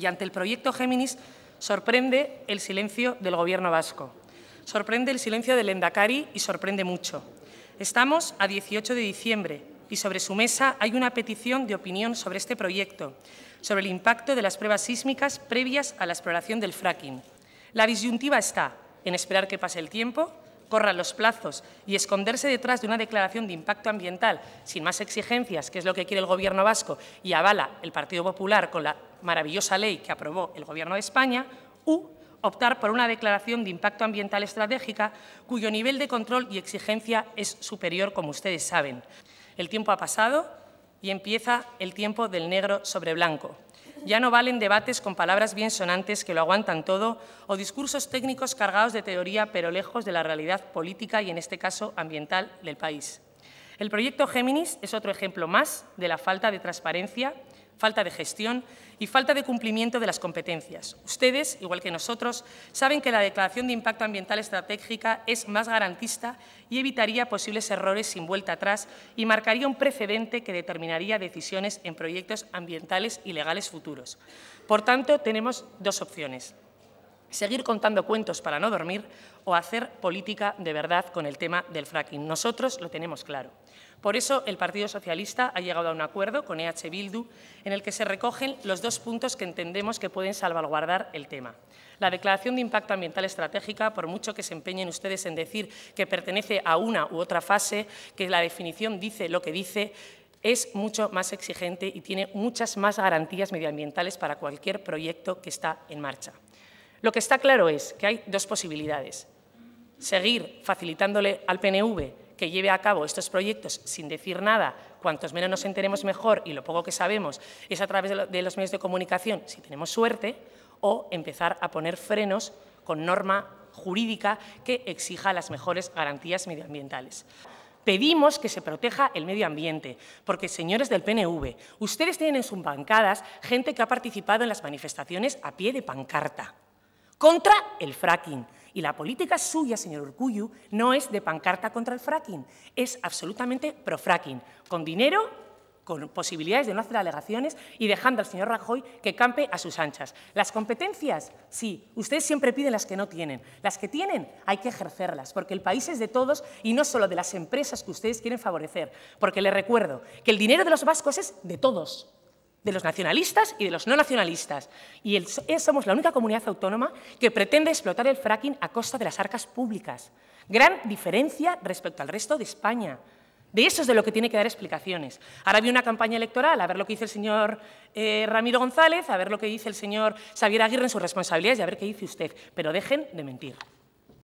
y ante el proyecto Géminis sorprende el silencio del Gobierno vasco, sorprende el silencio del Endacari y sorprende mucho. Estamos a 18 de diciembre y sobre su mesa hay una petición de opinión sobre este proyecto, sobre el impacto de las pruebas sísmicas previas a la exploración del fracking. La disyuntiva está en esperar que pase el tiempo, corran los plazos y esconderse detrás de una declaración de impacto ambiental sin más exigencias, que es lo que quiere el Gobierno vasco y avala el Partido Popular con la maravillosa ley que aprobó el Gobierno de España, u optar por una declaración de impacto ambiental estratégica cuyo nivel de control y exigencia es superior, como ustedes saben. El tiempo ha pasado y empieza el tiempo del negro sobre blanco. Ya no valen debates con palabras bien sonantes que lo aguantan todo o discursos técnicos cargados de teoría pero lejos de la realidad política y, en este caso, ambiental del país. El proyecto Géminis es otro ejemplo más de la falta de transparencia, falta de gestión y falta de cumplimiento de las competencias. Ustedes, igual que nosotros, saben que la Declaración de Impacto Ambiental Estratégica es más garantista y evitaría posibles errores sin vuelta atrás y marcaría un precedente que determinaría decisiones en proyectos ambientales y legales futuros. Por tanto, tenemos dos opciones seguir contando cuentos para no dormir o hacer política de verdad con el tema del fracking. Nosotros lo tenemos claro. Por eso el Partido Socialista ha llegado a un acuerdo con EH Bildu en el que se recogen los dos puntos que entendemos que pueden salvaguardar el tema. La declaración de impacto ambiental estratégica, por mucho que se empeñen ustedes en decir que pertenece a una u otra fase, que la definición dice lo que dice, es mucho más exigente y tiene muchas más garantías medioambientales para cualquier proyecto que está en marcha. Lo que está claro es que hay dos posibilidades. Seguir facilitándole al PNV que lleve a cabo estos proyectos sin decir nada, cuantos menos nos enteremos mejor y lo poco que sabemos es a través de los medios de comunicación, si tenemos suerte, o empezar a poner frenos con norma jurídica que exija las mejores garantías medioambientales. Pedimos que se proteja el medio ambiente, porque señores del PNV, ustedes tienen en sus bancadas gente que ha participado en las manifestaciones a pie de pancarta contra el fracking. Y la política suya, señor Urcuyu, no es de pancarta contra el fracking, es absolutamente pro-fracking, con dinero, con posibilidades de no hacer alegaciones y dejando al señor Rajoy que campe a sus anchas. Las competencias, sí, ustedes siempre piden las que no tienen. Las que tienen hay que ejercerlas, porque el país es de todos y no solo de las empresas que ustedes quieren favorecer. Porque les recuerdo que el dinero de los vascos es de todos de los nacionalistas y de los no nacionalistas. Y eh, somos la única comunidad autónoma que pretende explotar el fracking a costa de las arcas públicas. Gran diferencia respecto al resto de España. De eso es de lo que tiene que dar explicaciones. Ahora había una campaña electoral, a ver lo que dice el señor eh, Ramiro González, a ver lo que dice el señor Xavier Aguirre en sus responsabilidades y a ver qué dice usted. Pero dejen de mentir.